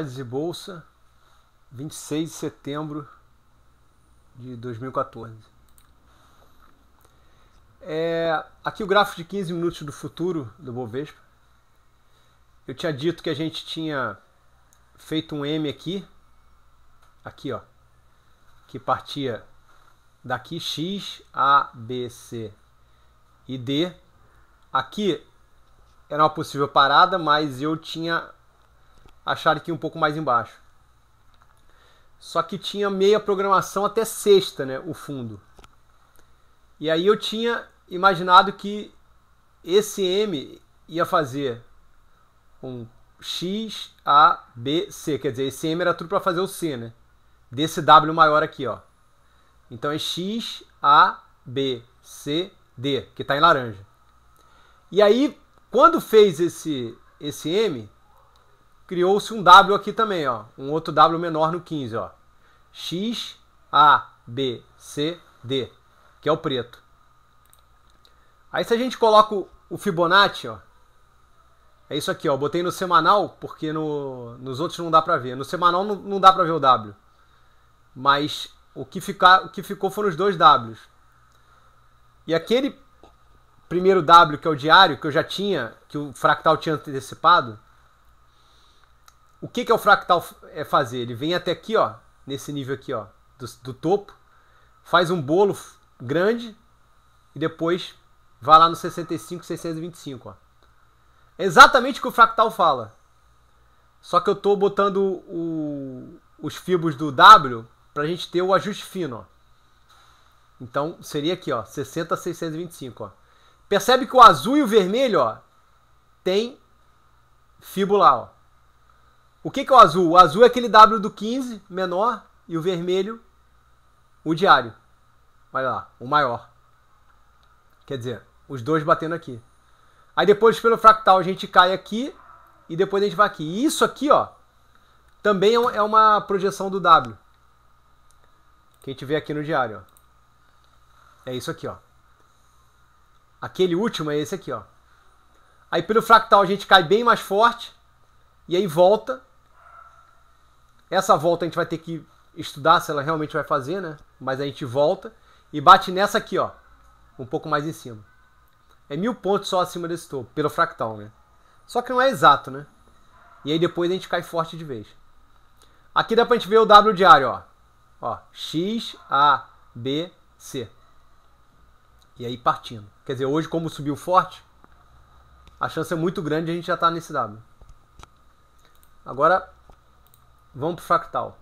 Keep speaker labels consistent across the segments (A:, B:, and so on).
A: de bolsa, 26 de setembro de 2014. É, aqui o gráfico de 15 minutos do futuro do Bovespa. Eu tinha dito que a gente tinha feito um M aqui, aqui ó, que partia daqui X, A, B, C e D. Aqui era uma possível parada, mas eu tinha achar aqui um pouco mais embaixo. Só que tinha meia programação até sexta, né, o fundo. E aí eu tinha imaginado que esse M ia fazer um X, A, B, C. Quer dizer, esse M era tudo para fazer o C, né? Desse W maior aqui, ó. Então é X, A, B, C, D, que está em laranja. E aí, quando fez esse, esse M, criou-se um W aqui também, ó, um outro W menor no 15, ó. X, A, B, C, D, que é o preto. Aí se a gente coloca o Fibonacci, ó, é isso aqui, ó, botei no semanal, porque no, nos outros não dá pra ver. No semanal não, não dá pra ver o W. Mas o que, ficar, o que ficou foram os dois Ws. E aquele primeiro W, que é o diário, que eu já tinha, que o fractal tinha antecipado, o que, que é o fractal é fazer? Ele vem até aqui, ó, nesse nível aqui, ó, do, do topo, faz um bolo grande e depois vai lá no 65, 625, ó. É exatamente o que o fractal fala. Só que eu estou botando o, os fibros do W para a gente ter o ajuste fino. Ó. Então seria aqui, ó, 60 625, ó. Percebe que o azul e o vermelho, ó, tem fibo lá, ó. O que, que é o azul? O azul é aquele W do 15 menor e o vermelho o diário. Vai lá, o maior. Quer dizer, os dois batendo aqui. Aí depois pelo fractal a gente cai aqui e depois a gente vai aqui. E isso aqui, ó, também é, é uma projeção do W. Que a gente vê aqui no diário, ó. É isso aqui, ó. Aquele último é esse aqui, ó. Aí pelo fractal a gente cai bem mais forte e aí volta essa volta a gente vai ter que estudar se ela realmente vai fazer, né? Mas a gente volta e bate nessa aqui, ó. Um pouco mais em cima. É mil pontos só acima desse topo, pelo fractal, né? Só que não é exato, né? E aí depois a gente cai forte de vez. Aqui dá pra gente ver o W diário, ó. Ó, X, A, B, C. E aí partindo. Quer dizer, hoje como subiu forte, a chance é muito grande de a gente já estar tá nesse W. Agora Vamos para fractal.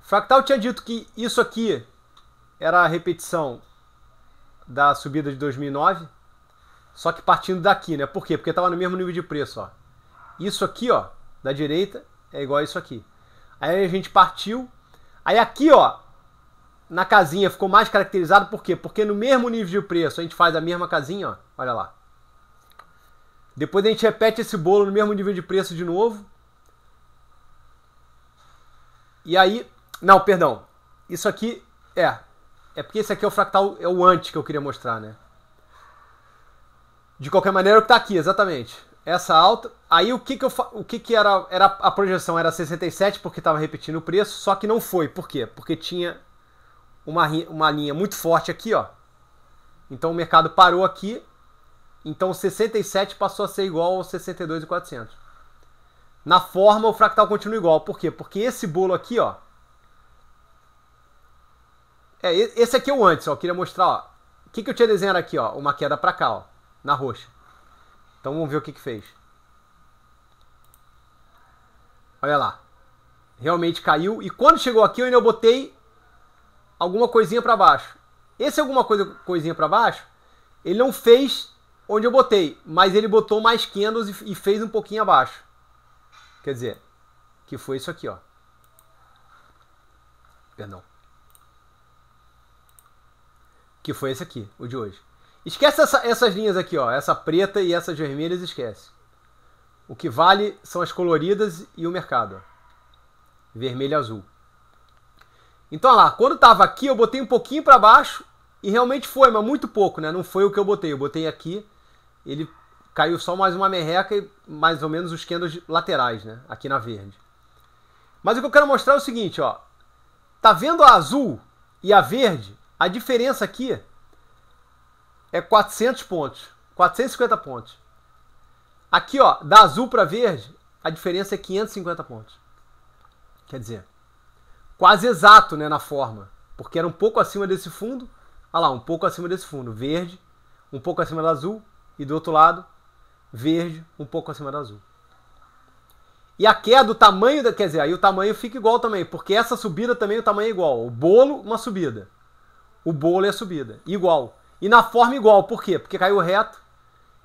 A: Fractal tinha dito que isso aqui era a repetição da subida de 2009, só que partindo daqui, né? Por quê? Porque estava no mesmo nível de preço, ó. Isso aqui, ó, da direita é igual a isso aqui. Aí a gente partiu. Aí aqui, ó, na casinha ficou mais caracterizado por quê? Porque no mesmo nível de preço a gente faz a mesma casinha, ó. Olha lá. Depois a gente repete esse bolo no mesmo nível de preço de novo. E aí. Não, perdão. Isso aqui é. É porque esse aqui é o fractal, é o antes que eu queria mostrar, né? De qualquer maneira, é o que tá aqui, exatamente. Essa alta. Aí o que que, eu, o que, que era, era a projeção? Era 67 porque estava repetindo o preço, só que não foi. Por quê? Porque tinha uma, uma linha muito forte aqui, ó. Então o mercado parou aqui. Então 67 passou a ser igual aos 62,400 na forma o fractal continua igual. Por quê? Porque esse bolo aqui, ó. É, esse aqui é o antes, ó. Eu queria mostrar, ó. O que, que eu tinha desenhado aqui, ó? Uma queda para cá, ó. Na roxa. Então vamos ver o que, que fez. Olha lá. Realmente caiu. E quando chegou aqui, eu ainda botei alguma coisinha para baixo. Esse alguma coisa, coisinha para baixo, ele não fez onde eu botei, mas ele botou mais candles e, e fez um pouquinho abaixo. Quer dizer, que foi isso aqui, ó. Perdão. Que foi esse aqui, o de hoje. Esquece essa, essas linhas aqui, ó. Essa preta e essas vermelhas, esquece. O que vale são as coloridas e o mercado. Ó. Vermelho e azul. Então, olha lá, quando estava aqui, eu botei um pouquinho para baixo e realmente foi, mas muito pouco, né? Não foi o que eu botei. Eu botei aqui, ele caiu só mais uma merreca e mais ou menos os candles laterais, né? Aqui na verde. Mas o que eu quero mostrar é o seguinte, ó. Tá vendo a azul e a verde? A diferença aqui é 400 pontos, 450 pontos. Aqui, ó, da azul para verde, a diferença é 550 pontos. Quer dizer, quase exato, né, na forma, porque era um pouco acima desse fundo. Olha lá, um pouco acima desse fundo, verde, um pouco acima do azul e do outro lado verde um pouco acima da azul. E a queda, o tamanho, da, quer dizer, aí o tamanho fica igual também, porque essa subida também o tamanho é igual. O bolo, uma subida. O bolo é a subida, igual. E na forma igual, por quê? Porque caiu reto.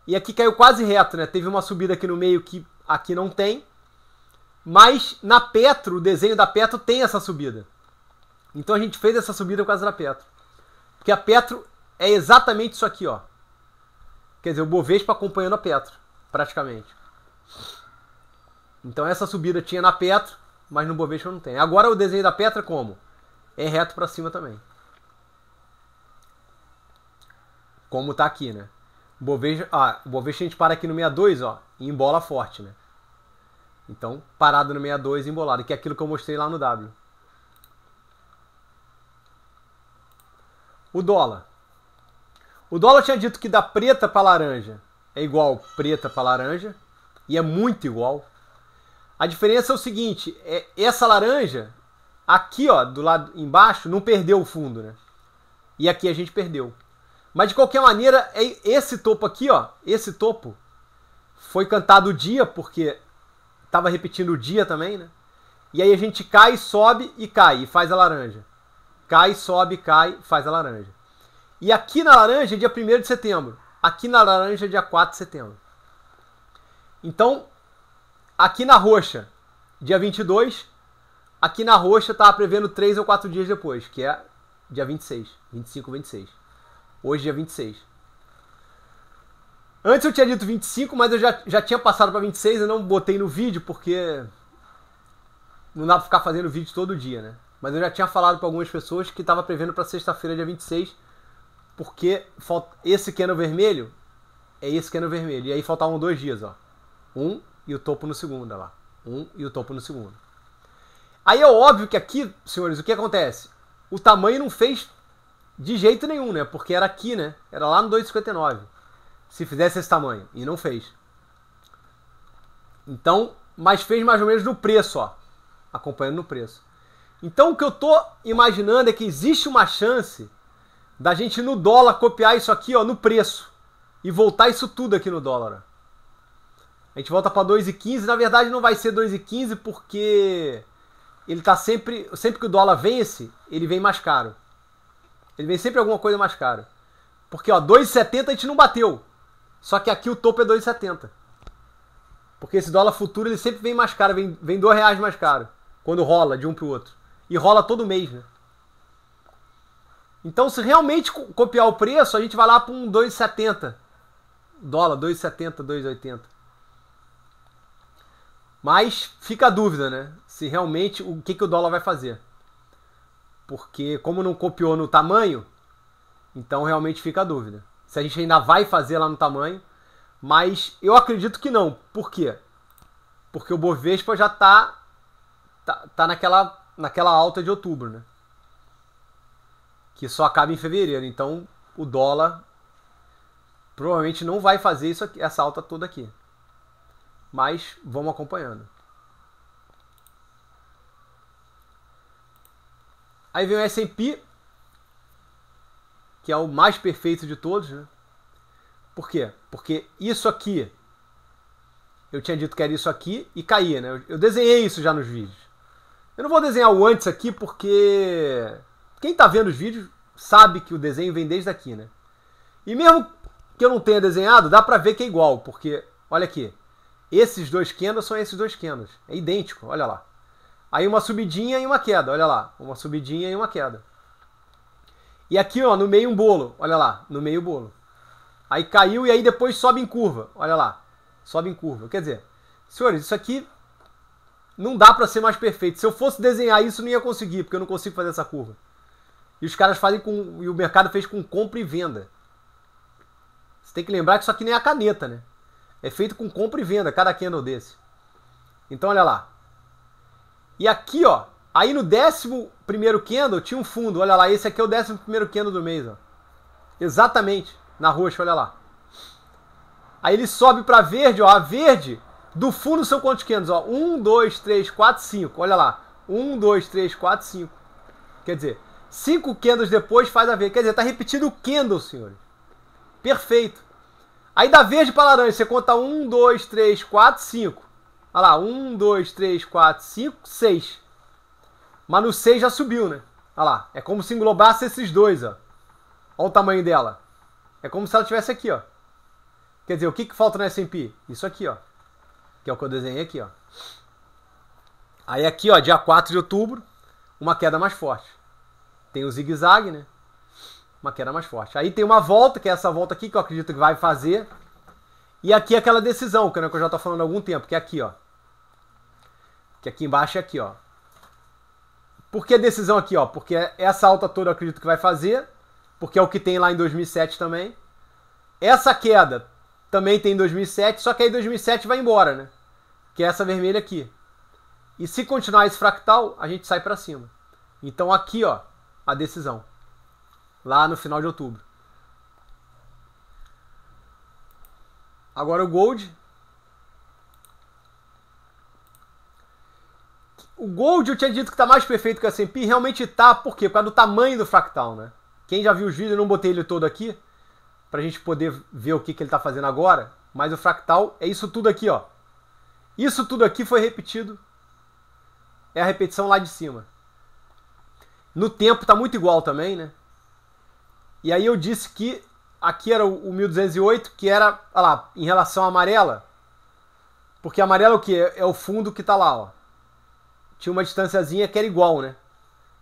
A: E aqui caiu quase reto, né? Teve uma subida aqui no meio que aqui não tem. Mas na Petro, o desenho da Petro tem essa subida. Então a gente fez essa subida por causa da Petro. Porque a Petro é exatamente isso aqui, ó. Quer dizer, o Bovespa acompanhando a Petro, praticamente. Então essa subida tinha na Petro, mas no Bovespa não tem. Agora o desenho da Petro é como? É reto para cima também. Como tá aqui, né? O Bovespa, ah, o Bovespa a gente para aqui no 62, ó, e embola forte, né? Então, parado no 62, embolado, que é aquilo que eu mostrei lá no W. O dólar. O Dólar tinha dito que da preta para laranja é igual preta para laranja e é muito igual. A diferença é o seguinte, é essa laranja aqui, ó, do lado embaixo não perdeu o fundo, né? E aqui a gente perdeu. Mas de qualquer maneira, é esse topo aqui, ó, esse topo foi cantado o dia porque estava repetindo o dia também, né? E aí a gente cai, sobe e cai e faz a laranja. Cai, sobe, cai, faz a laranja. E aqui na laranja é dia 1 de setembro. Aqui na laranja é dia 4 de setembro. Então, aqui na roxa, dia 22. Aqui na roxa estava tá prevendo 3 ou 4 dias depois, que é dia 26. 25, 26. Hoje, é dia 26. Antes eu tinha dito 25, mas eu já, já tinha passado para 26. Eu não botei no vídeo porque não dá pra ficar fazendo vídeo todo dia, né? Mas eu já tinha falado para algumas pessoas que estava prevendo para sexta-feira, dia 26 porque falta... esse cano vermelho é esse cano vermelho. E aí faltavam dois dias, ó. Um e o topo no segundo, ó lá. Um e o topo no segundo. Aí é óbvio que aqui, senhores, o que acontece? O tamanho não fez de jeito nenhum, né? Porque era aqui, né? Era lá no 2,59. Se fizesse esse tamanho. E não fez. Então, mas fez mais ou menos no preço, ó. Acompanhando no preço. Então o que eu tô imaginando é que existe uma chance da gente no dólar copiar isso aqui ó, no preço e voltar isso tudo aqui no dólar. A gente volta para 2,15. Na verdade, não vai ser 2,15 porque ele tá sempre. Sempre que o dólar vence, ele vem mais caro. Ele vem sempre alguma coisa mais caro. Porque ó, 2,70 a gente não bateu. Só que aqui o topo é 2,70. Porque esse dólar futuro ele sempre vem mais caro, vem, vem dois reais mais caro. Quando rola de um para o outro. E rola todo mês, né? Então, se realmente copiar o preço, a gente vai lá para um 2,70 dólar, 2,70, 2,80. Mas fica a dúvida, né? Se realmente o que, que o dólar vai fazer. Porque, como não copiou no tamanho, então realmente fica a dúvida. Se a gente ainda vai fazer lá no tamanho. Mas eu acredito que não. Por quê? Porque o Bovespa já está tá, tá naquela, naquela alta de outubro, né? que só acaba em fevereiro. Então o dólar provavelmente não vai fazer isso aqui, essa alta toda aqui. Mas vamos acompanhando. Aí vem o S&P, que é o mais perfeito de todos, né? Por quê? Porque isso aqui, eu tinha dito que era isso aqui e caía, né? Eu desenhei isso já nos vídeos. Eu não vou desenhar o antes aqui porque quem está vendo os vídeos sabe que o desenho vem desde aqui, né? E mesmo que eu não tenha desenhado, dá para ver que é igual, porque olha aqui. Esses dois quendas são esses dois quendas. É idêntico, olha lá. Aí uma subidinha e uma queda, olha lá. Uma subidinha e uma queda. E aqui, ó, no meio um bolo, olha lá, no meio o bolo. Aí caiu e aí depois sobe em curva, olha lá. Sobe em curva. Quer dizer, senhores, isso aqui não dá para ser mais perfeito. Se eu fosse desenhar isso, não ia conseguir, porque eu não consigo fazer essa curva. E os caras fazem com. E o mercado fez com compra e venda. Você tem que lembrar que isso aqui nem é a caneta, né? É feito com compra e venda, cada candle desse. Então olha lá. E aqui, ó. Aí no décimo primeiro candle tinha um fundo. Olha lá, esse aqui é o décimo primeiro candle do mês, ó. Exatamente, na roxa, olha lá. Aí ele sobe para verde, ó. A verde, do fundo são quantos candles? Ó, um dois três quatro cinco Olha lá. um dois três quatro cinco Quer dizer, Cinco candles depois faz a verde. Quer dizer, tá repetindo o candle, senhores. Perfeito. Aí da verde para laranja, você conta um dois três quatro cinco Olha lá, um dois três quatro cinco seis Mas no seis já subiu, né? Olha lá, é como se englobasse esses dois, ó. Olha o tamanho dela. É como se ela tivesse aqui, ó. Quer dizer, o que, que falta no S&P? Isso aqui, ó. Que é o que eu desenhei aqui, ó. Aí aqui, ó, dia 4 de outubro, uma queda mais forte. Tem o zigue-zague, né? Uma queda mais forte. Aí tem uma volta, que é essa volta aqui, que eu acredito que vai fazer. E aqui é aquela decisão, que é eu já estou falando há algum tempo, que é aqui, ó. Que aqui embaixo é aqui, ó. Por que decisão aqui, ó? Porque essa alta toda eu acredito que vai fazer, porque é o que tem lá em 2007 também. Essa queda também tem em 2007, só que aí 2007 vai embora, né? Que é essa vermelha aqui. E se continuar esse fractal, a gente sai para cima. Então aqui, ó, a decisão, lá no final de outubro. Agora o Gold. O Gold eu tinha dito que está mais perfeito que o S&P, realmente está por quê? Por causa do tamanho do fractal, né? Quem já viu os vídeos, eu não botei ele todo aqui, para a gente poder ver o que, que ele está fazendo agora, mas o fractal é isso tudo aqui, ó. Isso tudo aqui foi repetido. É a repetição lá de cima. No tempo tá muito igual também, né? E aí eu disse que aqui era o 1208, que era, olha lá, em relação à amarela. Porque a amarela é o que? É o fundo que tá lá, ó. Tinha uma distânciazinha que era igual, né?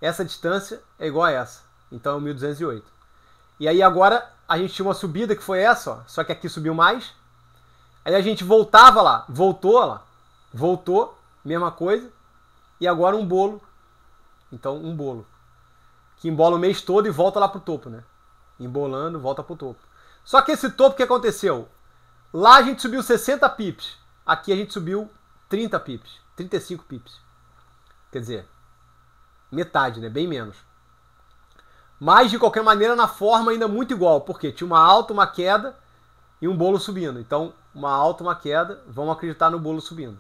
A: Essa distância é igual a essa. Então é o 1208. E aí agora a gente tinha uma subida que foi essa, ó. Só que aqui subiu mais. Aí a gente voltava lá, voltou lá, voltou, mesma coisa. E agora um bolo. Então, um bolo que embola o mês todo e volta lá pro topo, né? Embolando, volta pro topo. Só que esse topo o que aconteceu? Lá a gente subiu 60 pips. Aqui a gente subiu 30 pips, 35 pips. Quer dizer, metade, né? Bem menos. Mas de qualquer maneira, na forma ainda muito igual, porque tinha uma alta, uma queda e um bolo subindo. Então, uma alta, uma queda, vamos acreditar no bolo subindo.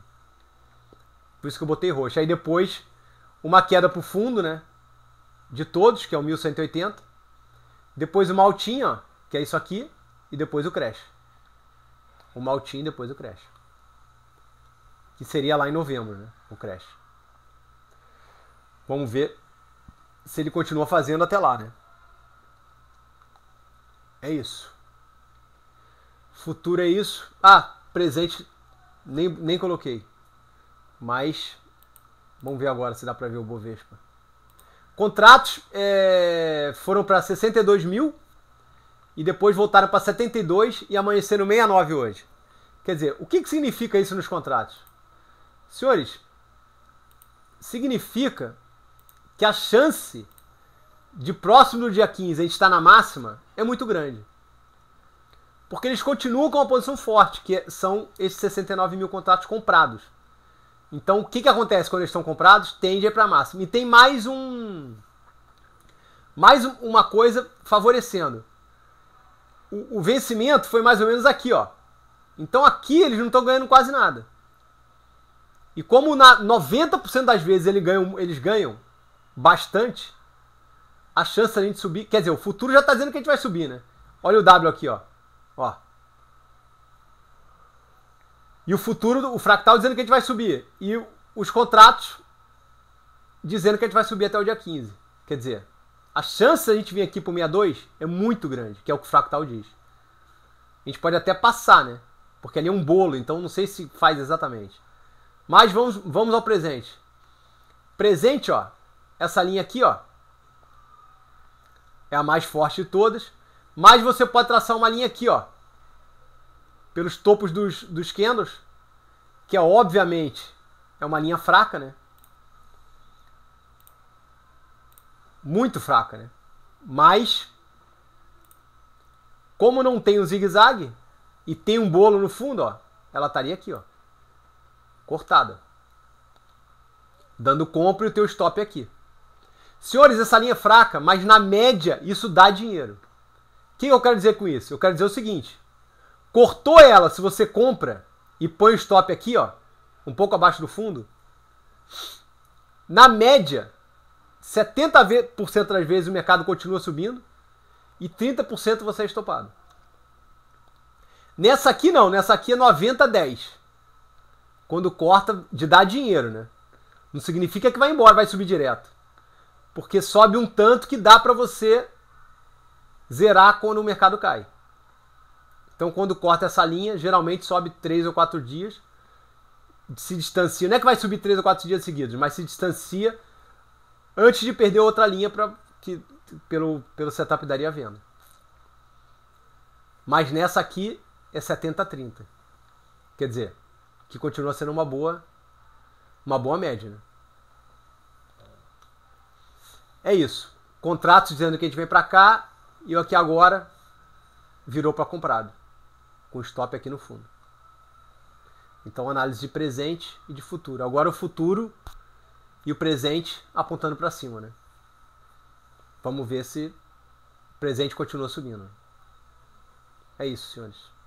A: Por isso que eu botei roxo. Aí depois, uma queda pro fundo, né? de todos, que é o 1180. Depois o maltinho que é isso aqui. E depois o Crash. O maltinho e depois o Crash. Que seria lá em novembro, né? O Crash. Vamos ver se ele continua fazendo até lá, né? É isso. Futuro é isso. Ah, presente nem, nem coloquei. Mas vamos ver agora se dá para ver o Bovespa. Contratos é, foram para 62 mil e depois voltaram para 72 e amanheceram 69 hoje. Quer dizer, o que, que significa isso nos contratos? Senhores, significa que a chance de próximo do dia 15 a gente estar na máxima é muito grande. Porque eles continuam com uma posição forte, que são esses 69 mil contratos comprados. Então, o que, que acontece quando eles estão comprados? Tende a ir para máximo E tem mais um. Mais uma coisa favorecendo. O, o vencimento foi mais ou menos aqui, ó. Então, aqui eles não estão ganhando quase nada. E como na 90% das vezes eles ganham, eles ganham bastante, a chance da gente subir. Quer dizer, o futuro já está dizendo que a gente vai subir, né? Olha o W aqui, ó. Ó, e o futuro, o fractal dizendo que a gente vai subir. E os contratos dizendo que a gente vai subir até o dia 15. Quer dizer, a chance de a gente vir aqui pro 62 é muito grande, que é o que o fractal diz. A gente pode até passar, né? Porque ali é um bolo, então não sei se faz exatamente. Mas vamos, vamos ao presente. Presente, ó. Essa linha aqui, ó. É a mais forte de todas. Mas você pode traçar uma linha aqui, ó pelos topos dos, dos candles, que é obviamente é uma linha fraca, né? Muito fraca, né? Mas como não tem um zigue-zague e tem um bolo no fundo, ó, ela estaria aqui, ó. Cortada. Dando compra e o teu stop aqui. Senhores, essa linha é fraca, mas na média isso dá dinheiro. O que eu quero dizer com isso? Eu quero dizer o seguinte: Cortou ela, se você compra e põe o stop aqui, ó, um pouco abaixo do fundo, na média, 70% das vezes o mercado continua subindo e 30% você é estopado. Nessa aqui não, nessa aqui é 90 10. Quando corta de dar dinheiro, né? Não significa que vai embora, vai subir direto. Porque sobe um tanto que dá para você zerar quando o mercado cai. Então, quando corta essa linha, geralmente sobe 3 ou 4 dias, se distancia. Não é que vai subir 3 ou 4 dias seguidos, mas se distancia antes de perder outra linha para que pelo, pelo setup daria venda. Mas nessa aqui é 70-30. Quer dizer, que continua sendo uma boa uma boa média. Né? É isso. Contratos dizendo que a gente vem para cá e aqui agora virou para comprado com stop aqui no fundo. Então, análise de presente e de futuro. Agora, o futuro e o presente apontando para cima, né? Vamos ver se o presente continua subindo. É isso, senhores.